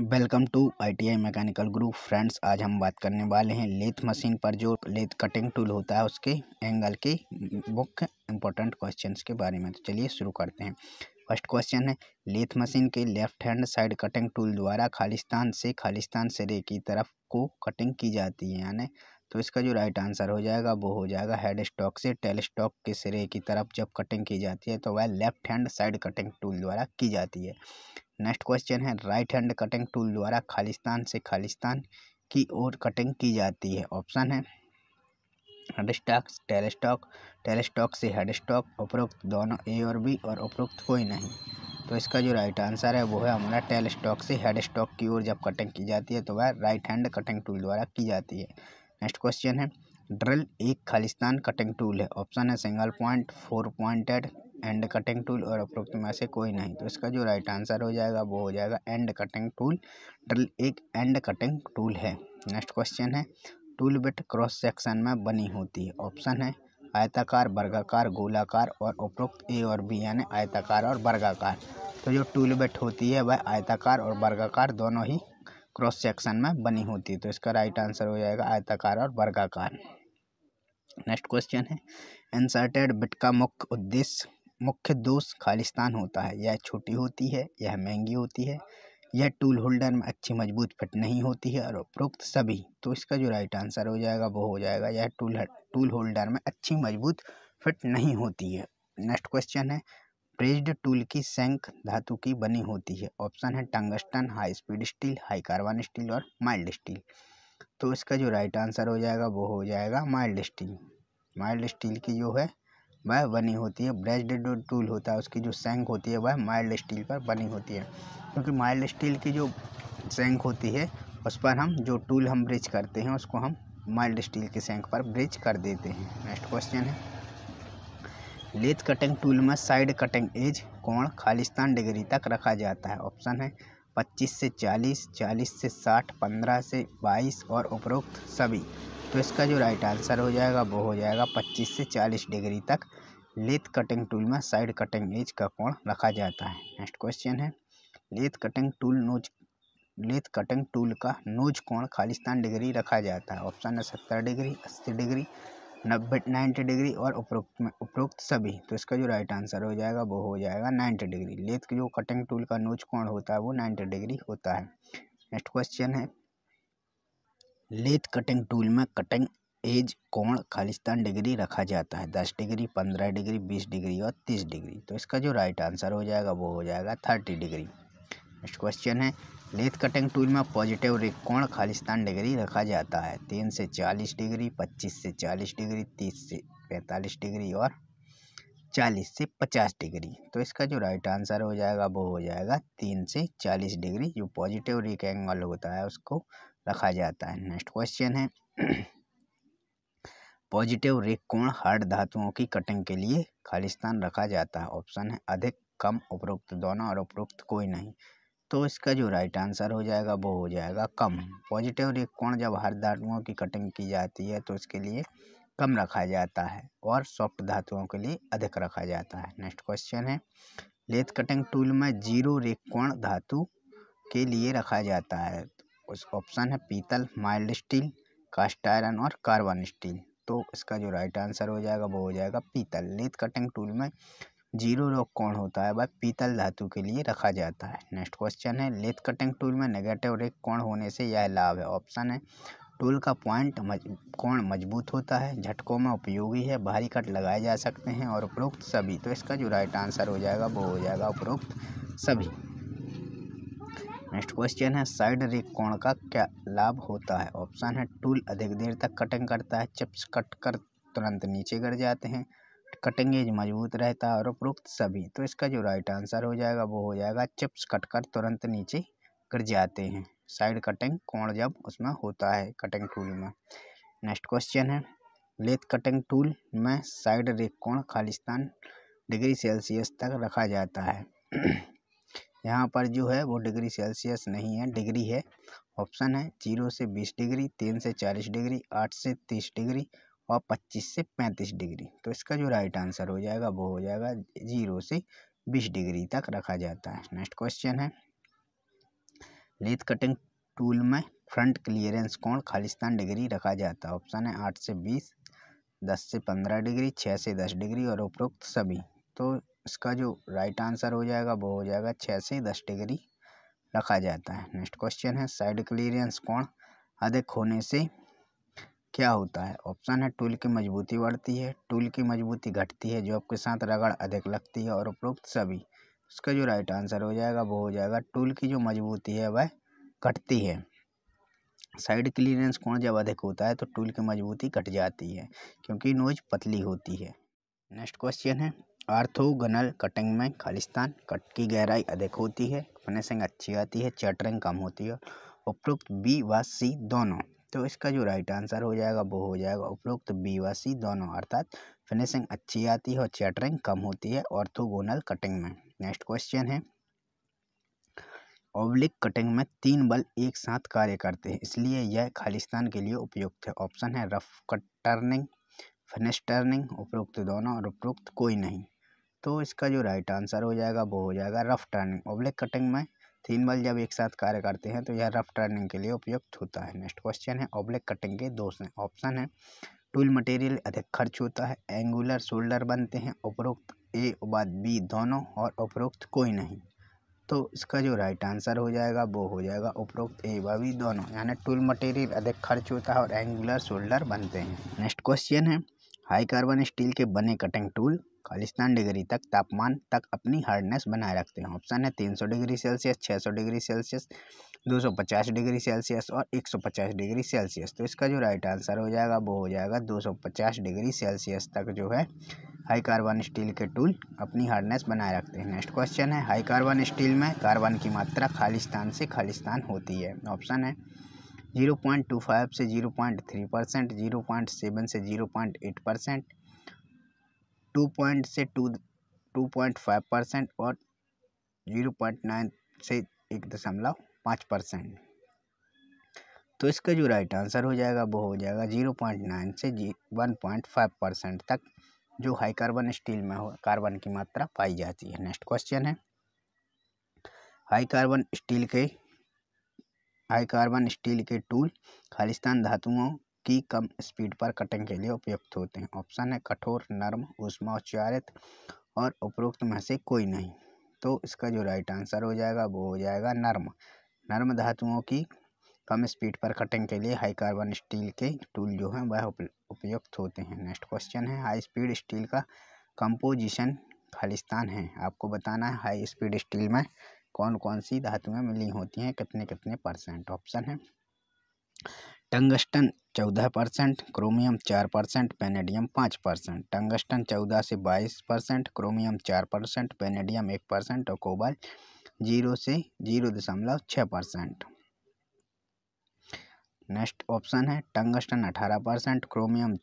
welcome to ITI mechanical group friends आज हम बात करने वाले हैं लेथ मशीन पर जो लेथ कटिंग टूल होता है उसके एंगल के मुख्य इंपॉर्टेंट क्वेश्चंस के बारे में तो चलिए शुरू करते हैं फर्स्ट क्वेश्चन है लेथ मशीन के left hand side cutting tool द्वारा खालिस्तान से खालिस्तान सिरे की तरफ को कटिंग की जाती है यानी तो इसका जो राइट आंसर हो जाएगा वो हो जाएगा हेड स्टॉक से टेल स्टॉक के सिरे की तरफ जब कटिंग की जाती है तो वह left hand side cutting tool द्वारा की जाती है नेक्स्ट क्वेश्चन है राइट हैंड कटिंग टूल द्वारा खालिस्तान से खालिस्तान की ओर कटिंग की जाती है ऑप्शन है हेडस्टॉक टेल स्टॉक से हेडस्टॉक उपरोक्त दोनों ए और बी और उपरोक्त कोई नहीं तो इसका जो राइट आंसर है वो है हमारा स्टॉक से हेडस्टॉक की ओर जब कटिंग की जाती है तो वह राइट हैंड कटिंग टूल द्वारा की जाती है नेक्स्ट क्वेश्चन है ड्रिल एक खालिस्तान कटिंग टूल है ऑप्शन है single point four pointed end cutting tool और उपरोक्त में से कोई नहीं तो इसका जो राइट आंसर हो जाएगा वो हो जाएगा एंड कटिंग टूल ड्रिल एक एंड कटिंग टूल है नेक्स्ट क्वेश्चन है टूल बिट क्रॉस सेक्शन में बनी होती है ऑप्शन है आयताकार वर्गाकार गोलाकार और उपरोक्त ए और बी यानी आयताकार और वर्गाकार तो जो टूल बिट होती है वह आयताकार और वर्गाकार दोनों ही क्रॉस सेक्शन में बनी होती है तो इसका राइट आंसर हो जाएगा आयताकार और वर्गाकार नेक्स्ट क्वेश्चन है इंसर्टेड बिट का मुख्य उद्देश्य मुख्य दोष खालिस्तान होता है यह छोटी होती है यह महंगी होती है यह टूल होल्डर में अच्छी मजबूत फिट नहीं होती है और उपरोक्त सभी तो इसका जो राइट आंसर हो जाएगा वो हो जाएगा यह टूल टूल होल्डर में अच्छी मजबूत फिट नहीं होती है नेक्स्ट क्वेश्चन है प्रेज्ड टूल की सेंक धातु की बनी होती है ऑप्शन है tungsten high speed steel high carbon steel और माइल्ड स्टील तो इसका जो राइट आंसर हो जाएगा वो हो जाएगा माइल्ड स्टील माइल्ड स्टील की जो है वह बनी होती है ब्रेस्ड जो टूल होता है उसकी जो सेंक होती है वह माइल्ड स्टील पर बनी होती है क्योंकि माइल्ड स्टील की जो सेंक होती है उस पर हम जो टूल हम ब्रिज करते हैं उसको हम माइल्ड स्टील की सेंक पर ब्रिज कर देते हैं नेक्स्ट क्वेश्चन है लेथ कटिंग टूल में साइड कटिंग एज कोण खालिस्तान डिग्री तक रखा जाता है ऑप्शन है पच्चीस से चालीस चालीस से साठ पंद्रह से बाईस और उपरोक्त सभी तो इसका जो राइट आंसर हो जाएगा वो हो जाएगा पच्चीस से चालीस डिग्री तक लेथ कटिंग टूल में साइड कटिंग एज का कोण रखा जाता है नेक्स्ट क्वेश्चन है lathe cutting tool nose lathe cutting tool का नोज कोण खालिस्तान डिग्री रखा जाता है ऑप्शन है सत्तर डिग्री अस्सी डिग्री नब्बे नाइन्टी डिग्री और उपरोक्त में उपरोक्त सभी तो इसका जो राइट आंसर हो जाएगा वो हो जाएगा नाइन्टी डिग्री लेथ जो कटिंग टूल का नोज कोण होता है वो नाइन्टी डिग्री होता है नेक्स्ट क्वेश्चन है लेथ कटिंग टूल में कटिंग एज कोण खालिस्तान डिग्री रखा जाता है दस डिग्री पंद्रह डिग्री बीस डिग्री और तीस डिग्री तो इसका जो राइट आंसर हो जाएगा वो हो जाएगा थर्टी डिग्री नेक्स्ट क्वेश्चन है लेथ कटिंग टूल में पॉजिटिव रिक कोण खालिस्तान डिग्री रखा जाता है तीन से चालीस डिग्री पच्चीस से चालीस डिग्री तीस से पैंतालीस डिग्री और चालीस से पचास डिग्री तो इसका जो राइट आंसर हो जाएगा वो हो जाएगा तीन से चालीस डिग्री जो पॉजिटिव रिक एंगल होता है उसको रखा जाता है नेक्स्ट क्वेश्चन है पॉजिटिव कोण हार्ड धातुओं की कटिंग के लिए खालिस्तान रखा जाता है ऑप्शन है अधिक कम उपरोक्त दोनों और उपरोक्त कोई नहीं तो इसका जो राइट आंसर हो जाएगा वो हो जाएगा कम पॉजिटिव कोण जब हार्ड धातुओं की कटिंग की जाती है तो इसके लिए कम रखा जाता है और सॉफ्ट धातुओं के लिए अधिक रखा जाता है नेक्स्ट क्वेश्चन है लेथ कटिंग टूल में जीरो कोण धातु के लिए रखा जाता है उस ऑप्शन है पीतल माइल्ड स्टील कास्ट आयरन और कार्बन स्टील तो इसका जो राइट आंसर हो जाएगा वो हो जाएगा पीतल लेथ कटिंग टूल में जीरो रोक कौन होता है भाई पीतल धातु के लिए रखा जाता है नेक्स्ट क्वेश्चन है लेथ कटिंग टूल में नेगेटिव रेक कौन होने से यह लाभ है ऑप्शन है टूल का पॉइंट मज, कौन मजबूत होता है झटकों में उपयोगी है भारी कट लगाए जा सकते हैं और उपरोक्त सभी तो इसका जो राइट आंसर हो जाएगा वो हो जाएगा उपरोक्त सभी नेक्स्ट क्वेश्चन है साइड रेकोण का क्या लाभ होता है ऑप्शन है टूल अधिक देर तक कटिंग करता है चिप्स कट कर तुरंत नीचे गिर जाते हैं कटिंग एज मजबूत रहता है और उपरोक्त सभी तो इसका जो राइट आंसर हो जाएगा वो हो जाएगा चिप्स कट कर तुरंत नीचे गिर जाते हैं साइड कटिंग कोण जब उसमें होता है कटिंग टूल में नेक्स्ट क्वेश्चन है लेथ कटिंग टूल में साइड रेक कोण खालिस्तान डिग्री सेल्सियस तक रखा जाता है यहाँ पर जो है वो डिग्री सेल्सियस नहीं है डिग्री है ऑप्शन है जीरो से बीस डिग्री तीन से चालीस डिग्री आठ से तीस डिग्री और पच्चीस से पैंतीस डिग्री तो इसका जो राइट आंसर हो जाएगा वो हो जाएगा जीरो से बीस डिग्री तक रखा जाता है नेक्स्ट क्वेश्चन है लेथ कटिंग टूल में फ्रंट क्लियरेंस कोण खालिस्तान डिग्री रखा जाता है ऑप्शन है आठ से बीस दस से पंद्रह डिग्री छः से दस डिग्री और उपरोक्त सभी तो इसका जो राइट आंसर हो जाएगा वो हो जाएगा छः से दस डिग्री रखा जाता है नेक्स्ट क्वेश्चन है साइड क्लीयरेंस कोण अधिक होने से क्या होता है ऑप्शन है टूल की मजबूती बढ़ती है टूल की मजबूती घटती है जो आपके साथ रगड़ अधिक लगती है और उपरोक्त सभी उसका जो राइट आंसर हो जाएगा वो हो जाएगा टूल की जो मजबूती है वह घटती है साइड क्लीयरेंस कोण जब अधिक होता है तो टूल की मजबूती घट जाती है क्योंकि नोज पतली होती है नेक्स्ट क्वेश्चन है आर्थोगनल कटिंग में खालिस्तान कट की गहराई अधिक होती है फिनिशिंग अच्छी आती है चैटरिंग कम होती है उपरोक्त बी व सी दोनों तो इसका जो राइट आंसर हो जाएगा वो हो जाएगा उपरोक्त बी व सी दोनों अर्थात फिनिशिंग अच्छी आती है और चैटरिंग कम होती है ऑर्थोगोनल कटिंग में नेक्स्ट क्वेश्चन है ओब्लिक कटिंग में तीन बल एक साथ कार्य करते हैं इसलिए यह खालिस्तान के लिए उपयुक्त है ऑप्शन है rough cut turning finish turning उपरोक्त दोनों और उपरोक्त कोई नहीं तो इसका जो राइट आंसर हो जाएगा वो हो जाएगा रफ़ टर्निंग ओब्लिक कटिंग में तीन बल जब एक साथ कार्य करते हैं तो यह रफ़ टर्निंग के लिए उपयुक्त होता है नेक्स्ट क्वेश्चन है ओब्लिक कटिंग के दो ऑप्शन है टूल मटेरियल अधिक खर्च होता है एंगुलर शोल्डर बनते हैं उपरोक्त ए बाद बी दोनों और उपरोक्त कोई नहीं तो इसका जो राइट आंसर हो जाएगा वो हो जाएगा उपरोक्त ए व बी दोनों यानी टूल मटेरियल अधिक खर्च होता है और एंगुलर शोल्डर बनते हैं नेक्स्ट क्वेश्चन है हाई कार्बन स्टील के बने कटिंग टूल खालिस्तान डिग्री तक तापमान तक अपनी हार्डनेस बनाए रखते हैं ऑप्शन है तीन सौ डिग्री सेल्सियस छः सौ डिग्री सेल्सियस दो सौ पचास डिग्री सेल्सियस और एक सौ पचास डिग्री सेल्सियस तो इसका जो राइट आंसर हो जाएगा वो हो जाएगा दो सौ पचास डिग्री सेल्सियस तक जो है हाई कार्बन स्टील के टूल अपनी हार्डनेस बनाए रखते हैं नेक्स्ट क्वेश्चन है हाई कार्बन स्टील में कार्बन की मात्रा खालिस्तान से खालिस्तान होती है ऑप्शन है जीरो पॉइंट टू फाइव से zero point three percent zero point seven से zero point eight percent two point से two two point five percent और जीरो पॉइंट नाइन से एक दशमलव पाँच परसेंट तो इसका जो राइट आंसर हो जाएगा वो हो जाएगा जीरो पॉइंट नाइन से जी वन पॉइंट फाइव परसेंट तक जो हाई कार्बन स्टील में हो कार्बन की मात्रा पाई जाती है नेक्स्ट क्वेश्चन है हाई कार्बन स्टील के हाई कार्बन स्टील के टूल खालिस्तान धातुओं की कम स्पीड पर कटिंग के लिए उपयुक्त होते हैं ऑप्शन है कठोर नर्म उष्माचारित और उपरोक्त में से कोई नहीं तो इसका जो राइट आंसर हो जाएगा वो हो जाएगा नर्म नर्म धातुओं की कम स्पीड पर कटिंग के लिए हाई कार्बन स्टील के टूल जो हैं वह उपयुक्त होते हैं नेक्स्ट क्वेश्चन है हाई स्पीड स्टील का कंपोजिशन खालिस्तान है आपको बताना है हाई स्पीड स्टील में कौन कौन सी धातुएँ मिली होती हैं कितने कितने परसेंट ऑप्शन है टंगस्टन चौदह परसेंट क्रोमियम चार परसेंट पेनेडियम पाँच परसेंट टंगस्टन चौदह से बाईस परसेंट क्रोमियम चार परसेंट पेनेडियम एक परसेंट और कोबाल जीरो से जीरो दशमलव छः परसेंट नेक्स्ट ऑप्शन है टंगस्टन अठारह परसेंट क्रोमियम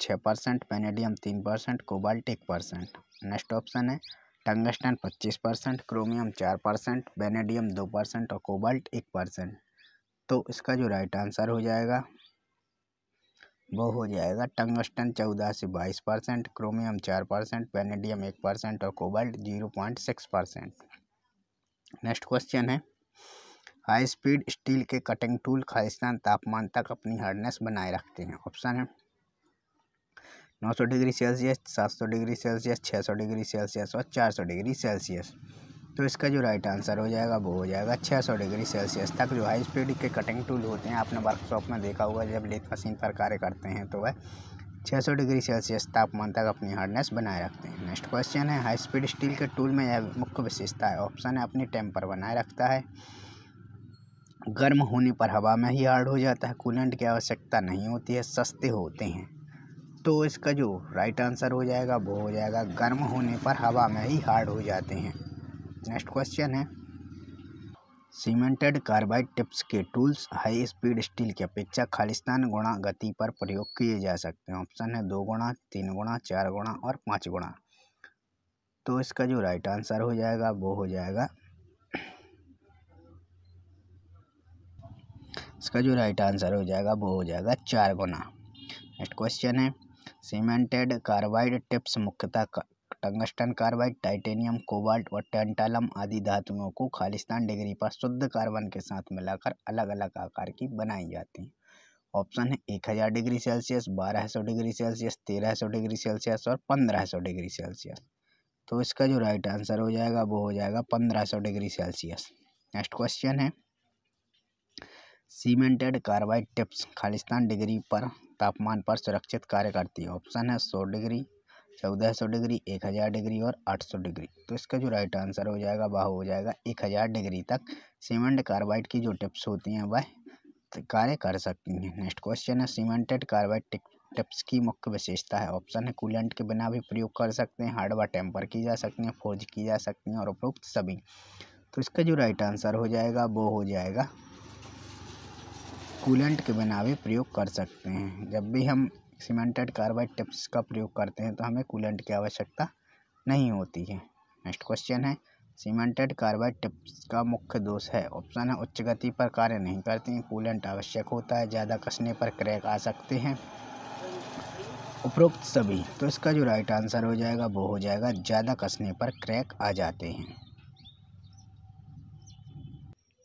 छः परसेंट पैनेडियम तीन परसेंट कोबाल्ट एक परसेंट नेक्स्ट ऑप्शन है टंगस्टन पच्चीस परसेंट क्रोमियम 4 परसेंट बेनेडियम दो परसेंट और कोबाल्ट एक परसेंट तो इसका जो राइट आंसर हो जाएगा वो हो जाएगा टंगस्टन चौदह से बाईस परसेंट क्रोमियम 4 परसेंट बेनेडियम एक परसेंट और cobalt zero point six percent next question है हाई स्पीड स्टील के कटिंग टूल खालिस्तान तापमान तक अपनी हार्डनेस बनाए रखते हैं ऑप्शन है नौ सौ डिग्री सेल्सियस सात सौ डिग्री सेल्सियस छः सौ डिग्री सेल्सियस और चार सौ डिग्री सेल्सियस तो इसका जो राइट आंसर हो जाएगा वो हो जाएगा 600 डिग्री सेल्सियस तक जो हाई स्पीड के कटिंग टूल होते हैं आपने वर्कशॉप में देखा होगा जब लेथ मशीन पर कार्य करते हैं तो वह 600 डिग्री सेल्सियस तापमान तक अपनी हार्डनेस बनाए रखते हैं नेक्स्ट क्वेश्चन है हाई स्पीड स्टील के टूल में यह मुख्य विशेषता है ऑप्शन है अपनी टेम्पर बनाए रखता है गर्म होने पर हवा में ही हार्ड हो जाता है कूलेंट की आवश्यकता नहीं होती है सस्ते होते हैं तो इसका जो राइट आंसर हो जाएगा वो हो जाएगा गर्म होने पर हवा में ही हार्ड हो जाते हैं नेक्स्ट क्वेश्चन है सीमेंटेड कार्बाइड टिप्स के टूल्स हाई स्पीड स्टील की अपेक्षा खालिस्तान गुणा गति पर प्रयोग किए जा सकते हैं ऑप्शन है दो गुणा तीन गुणा चार गुणा और पाँच गुणा तो इसका जो राइट आंसर हो जाएगा वो हो जाएगा इसका जो राइट आंसर हो जाएगा वो हो जाएगा चार गुना नेक्स्ट क्वेश्चन है सीमेंटेड कार्बाइड टिप्स मुख्यतः टंगस्टन कार्बाइड, टाइटेनियम, कोबाल्ट और टेंटालम आदि धातुओं को खालिस्तान डिग्री पर शुद्ध कार्बन के साथ मिलाकर अलग अलग आकार की बनाई जाती हैं ऑप्शन है एक हज़ार डिग्री सेल्सियस बारह सौ डिग्री सेल्सियस तेरह सौ डिग्री सेल्सियस और पंद्रह सौ डिग्री सेल्सियस तो इसका जो राइट आंसर हो जाएगा वो हो जाएगा पंद्रह सौ डिग्री सेल्सियस नेक्स्ट क्वेश्चन है सीमेंटेड कार्बाइड टिप्स खालिस्तान डिग्री पर तापमान पर सुरक्षित कार्य करती है ऑप्शन है सौ डिग्री चौदह सौ डिग्री एक हज़ार डिग्री और आठ सौ डिग्री तो इसका जो राइट आंसर हो जाएगा वह हो जाएगा एक हज़ार डिग्री तक सीमेंट कार्बाइड की जो टिप्स होती हैं वह कार्य कर सकती हैं नेक्स्ट क्वेश्चन है सीमेंटेड कार्बाइड टिप्स की मुख्य विशेषता है ऑप्शन है कूलेंट के बिना भी प्रयोग कर सकते हैं हार्ड व टेम्पर की जा सकती हैं फोर्ज की जा सकती हैं और उपरोक्त सभी तो इसका जो राइट आंसर हो जाएगा वो हो जाएगा कूलेंट के बनावे प्रयोग कर सकते हैं जब भी हम सीमेंटेड कार्बाइड टिप्स का प्रयोग करते हैं तो हमें कूलेंट की आवश्यकता नहीं होती है नेक्स्ट क्वेश्चन है सीमेंटेड कार्बाइड टिप्स का मुख्य दोष है ऑप्शन है उच्च गति पर कार्य नहीं करते हैं कूलेंट आवश्यक होता है ज़्यादा कसने पर क्रैक आ सकते हैं उपरोक्त सभी तो इसका जो राइट आंसर हो जाएगा वो हो जाएगा ज़्यादा कसने पर क्रैक आ जाते हैं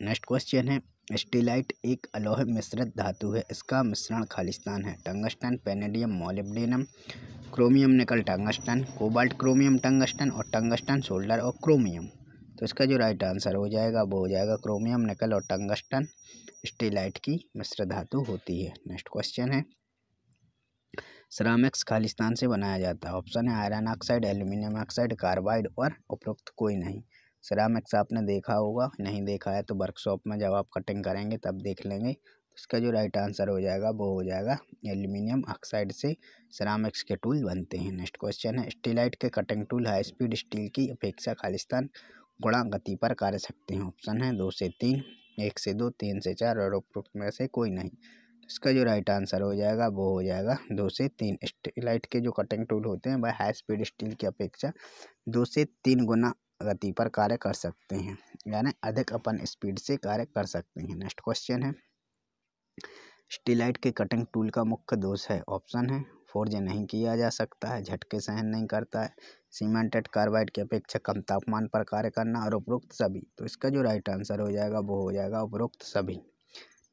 नेक्स्ट क्वेश्चन है स्टीलाइट एक अलोह मिश्रित धातु है इसका मिश्रण खालिस्तान है tungsten vanadium molybdenum chromium nickel tungsten cobalt chromium tungsten और टंगस्टन सोल्डर और क्रोमियम तो इसका जो राइट आंसर हो जाएगा वो हो जाएगा क्रोमियम निकल और टंगस्टन स्टीलाइट की मिश्र धातु होती है नेक्स्ट क्वेश्चन है सरामिक्स खालिस्तान से बनाया जाता है ऑप्शन है iron oxide aluminium oxide carbide और उपरोक्त कोई नहीं सेरामिक्स आपने देखा होगा नहीं देखा है तो वर्कशॉप में जब आप कटिंग करेंगे तब देख लेंगे इसका जो राइट आंसर हो जाएगा वो हो जाएगा एल्यूमिनियम ऑक्साइड से सरामिक्स के टूल बनते हैं नेक्स्ट क्वेश्चन है स्टीलाइट के cutting tool high speed steel की अपेक्षा खालिस्तान गुणा गति पर कार्य सकते हैं ऑप्शन है दो से तीन एक से दो तीन से चार और उपरोक्त में से कोई नहीं इसका जो राइट आंसर हो जाएगा वो हो जाएगा दो से तीन स्टीलाइट के जो कटिंग टूल होते हैं वह हाई स्पीड स्टील की अपेक्षा दो से तीन गुना गति पर कार्य कर सकते हैं यानी अधिक अपन स्पीड से कार्य कर सकते हैं नेक्स्ट क्वेश्चन है स्टीलाइट के कटिंग टूल का मुख्य दोष है ऑप्शन है फोर्ज नहीं किया जा सकता है झटके सहन नहीं करता है सीमेंटेड कार्बाइड की अपेक्षा कम तापमान पर कार्य करना और उपरोक्त सभी तो इसका जो राइट आंसर हो जाएगा वो हो जाएगा उपरोक्त सभी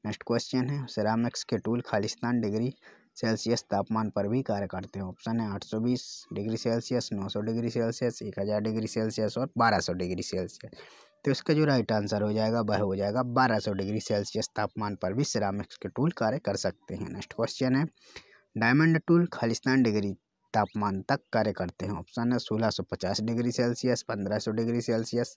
नेक्स्ट क्वेश्चन है सिरामिक्स के टूल खालिस्तान डिग्री सेल्सियस तापमान पर भी कार्य करते हैं ऑप्शन है 820 degree Celsius 900 degree Celsius 1000 degree Celsius और 1200 डिग्री सेल्सियस तो इसका जो राइट आंसर हो जाएगा वह हो जाएगा 1200 डिग्री सेल्सियस तापमान पर भी सिरामिक्स के टूल कार्य कर सकते हैं नेक्स्ट क्वेश्चन है डायमंड टूल खालिस्तान डिग्री तापमान तक कार्य करते हैं ऑप्शन है सोलह डिग्री सेल्सियस पंद्रह डिग्री सेल्सियस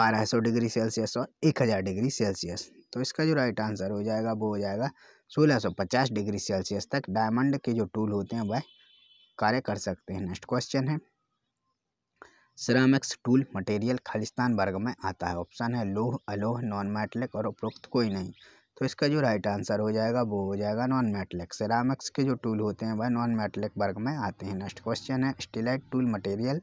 बारह डिग्री सेल्सियस और एक डिग्री सेल्सियस तो इसका जो राइट आंसर हो जाएगा वो हो जाएगा सोलह सौ पचास डिग्री सेल्सियस तक डायमंड के जो टूल होते हैं वह कार्य कर सकते हैं नेक्स्ट क्वेश्चन है सिरामिक्स टूल मटेरियल खालिस्तान वर्ग में आता है ऑप्शन है लोह अलोह नॉन मेटलिक और उपरोक्त कोई नहीं तो इसका जो राइट आंसर हो जाएगा वो हो जाएगा नॉन मेटलिक सिरामिक्स के जो टूल होते हैं वह नॉन मेटलिक वर्ग में आते हैं नेक्स्ट क्वेश्चन है स्टीलाइट टूल मटेरियल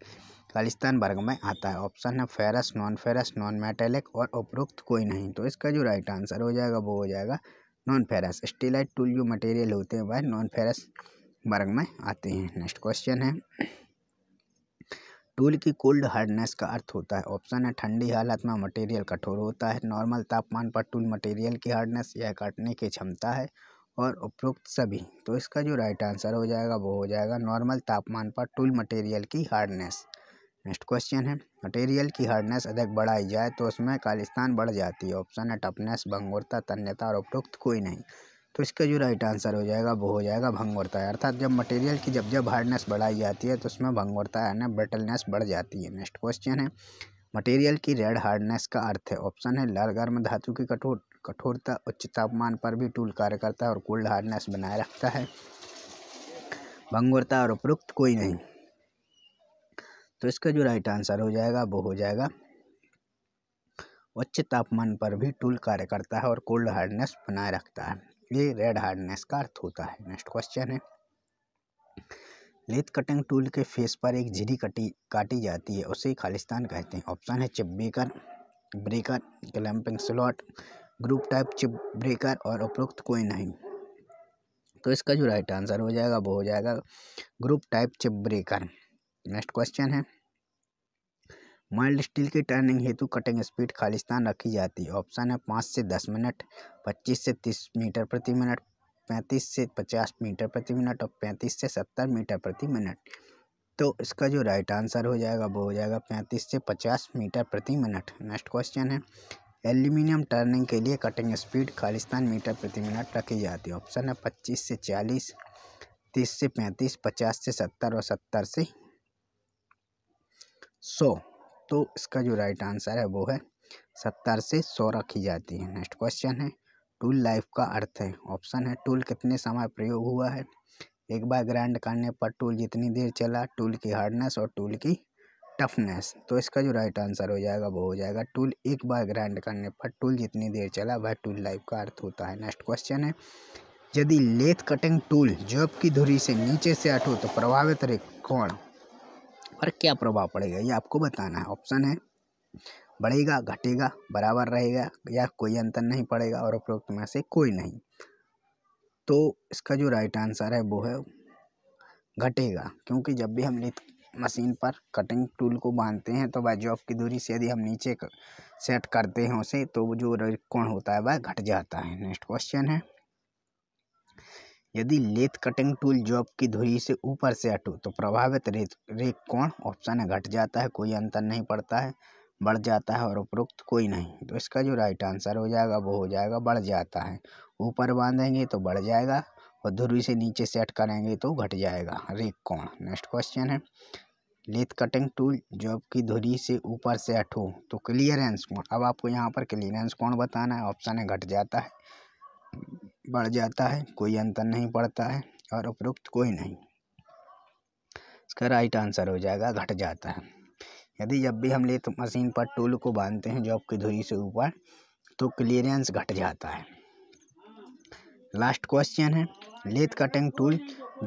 खालिस्तान वर्ग में आता है ऑप्शन है ferrous non ferrous non metallic और उपरोक्त कोई नहीं तो इसका जो राइट आंसर हो जाएगा वो हो जाएगा नॉन फेरस टूल जो मटेरियल होते हैं वह नॉन फेरस वर्ग में आते हैं नेक्स्ट क्वेश्चन है टूल की कोल्ड हार्डनेस का अर्थ होता है ऑप्शन है ठंडी हालत में मटेरियल कठोर होता है नॉर्मल तापमान पर टूल मटेरियल की हार्डनेस यह काटने की क्षमता है और उपरोक्त सभी तो इसका जो राइट आंसर हो जाएगा वो हो जाएगा नॉर्मल तापमान पर टूल मटेरियल की हार्डनेस नेक्स्ट क्वेश्चन है मटेरियल की हार्डनेस अधिक बढ़ाई जाए तो उसमें कालिस्तान बढ़ जाती है ऑप्शन है टफनेस भंगुरता तन्यता और उपरोक्त कोई नहीं तो इसका जो राइट आंसर हो जाएगा वो हो जाएगा भंगुरता अर्थात जब मटेरियल की जब जब हार्डनेस बढ़ाई जाती है तो उसमें भंगुरता यानी ब्रिटलनेस बढ़ जाती है नेक्स्ट क्वेश्चन है मटेरियल की रेड हार्डनेस का अर्थ है ऑप्शन है लाल गर्म धातु की कठोर कठोरता उच्च तापमान पर भी टूल कार्य करता है और कोल्ड हार्डनेस बनाए रखता है भंगुरता और उपरोक्त कोई नहीं तो इसका जो राइट आंसर हो जाएगा वो हो जाएगा उच्च तापमान पर भी टूल कार्य करता है और कोल्ड हार्डनेस बनाए रखता है ये रेड हार्डनेस का अर्थ होता है नेक्स्ट क्वेश्चन है लेथ कटिंग टूल के फेस पर एक झिरी कटी काटी जाती है उसे खालिस्तान कहते हैं ऑप्शन है chip breaker breaker clamping slot group type chip breaker और उपरोक्त कोई नहीं तो इसका जो राइट आंसर हो जाएगा वो हो जाएगा group type chip breaker next question है माइल्ड स्टील की टर्निंग हेतु कटिंग स्पीड खालिस्तान रखी जाती है ऑप्शन है पाँच से दस मिनट पच्चीस से तीस मीटर प्रति मिनट पैंतीस से पचास मीटर प्रति मिनट और पैंतीस से सत्तर मीटर प्रति मिनट तो इसका जो राइट आंसर हो जाएगा वो हो जाएगा पैंतीस से पचास मीटर प्रति मिनट नेक्स्ट क्वेश्चन है एल्यूमिनियम टर्निंग के लिए कटिंग स्पीड खालिस्तान मीटर प्रति मिनट रखी जाती है ऑप्शन है पच्चीस से चालीस तीस से पैंतीस पचास से सत्तर और सत्तर से सौ तो इसका जो राइट आंसर है वो है सत्तर से सौ रखी जाती है नेक्स्ट क्वेश्चन है टूल लाइफ का अर्थ है ऑप्शन है टूल कितने समय प्रयोग हुआ है एक बार ग्राइंड करने पर टूल जितनी देर चला टूल की हार्डनेस और टूल की टफनेस तो इसका जो राइट आंसर हो जाएगा वो हो जाएगा टूल एक बार ग्राइंड करने पर टूल जितनी देर चला वह टूल लाइफ का अर्थ होता है नेक्स्ट क्वेश्चन है यदि लेथ कटिंग टूल जॉब की धुरी से नीचे से हटो तो प्रभावित रे कौन पर क्या प्रभाव पड़ेगा ये आपको बताना है ऑप्शन है बढ़ेगा घटेगा बराबर रहेगा या कोई अंतर नहीं पड़ेगा और उपरोक्त में से कोई नहीं तो इसका जो राइट आंसर है वो है घटेगा क्योंकि जब भी हम लिथ मशीन पर कटिंग टूल को बांधते हैं तो वह जॉब की दूरी से यदि हम नीचे सेट करते हैं उसे तो जो कोण होता है वह घट जाता है नेक्स्ट क्वेश्चन है यदि लेथ कटिंग टूल जॉब की धुरी से ऊपर से हटो तो प्रभावित रेत रेक कोण ऑप्शन घट जाता है कोई अंतर नहीं पड़ता है बढ़ जाता है और उपरोक्त कोई नहीं तो इसका जो राइट आंसर हो जाएगा वो हो जाएगा बढ़ जाता है ऊपर बांधेंगे तो बढ़ जाएगा और धुरी से नीचे सेट करेंगे तो घट जाएगा रेक कोण नेक्स्ट क्वेश्चन है लेथ कटिंग टूल जॉब की धुरी से ऊपर से हटो तो क्लियरेंस कोण अब आपको यहाँ पर क्लियरेंस कोण बताना है ऑप्शन है घट जाता है बढ़ जाता है कोई अंतर नहीं पड़ता है और उपरोक्त कोई नहीं इसका राइट आंसर हो जाएगा घट जाता है यदि जब भी हम लेथ मशीन पर टूल को बांधते हैं जॉब की धुरी से ऊपर तो क्लियरेंस घट जाता है लास्ट क्वेश्चन है लेथ कटिंग टूल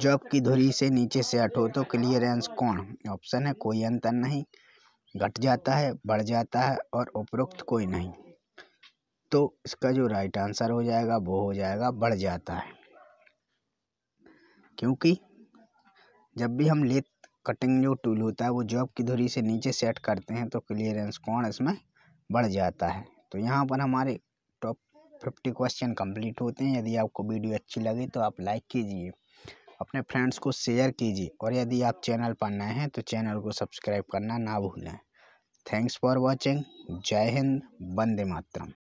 जॉब की धुरी से नीचे से हटो तो क्लियरेंस कौन ऑप्शन है कोई अंतर नहीं घट जाता है बढ़ जाता है और उपरोक्त कोई नहीं तो इसका जो राइट आंसर हो जाएगा वो हो जाएगा बढ़ जाता है क्योंकि जब भी हम लेथ कटिंग जो टूल होता है वो जॉब की धुरी से नीचे सेट करते हैं तो क्लियरेंस कौन इसमें बढ़ जाता है तो यहाँ पर हमारे टॉप फिफ्टी क्वेश्चन कंप्लीट होते हैं यदि आपको वीडियो अच्छी लगे तो आप लाइक कीजिए अपने फ्रेंड्स को शेयर कीजिए और यदि आप चैनल पर नए हैं तो चैनल को सब्सक्राइब करना ना भूलें थैंक्स फॉर वॉचिंग जय हिंद वंदे मातरम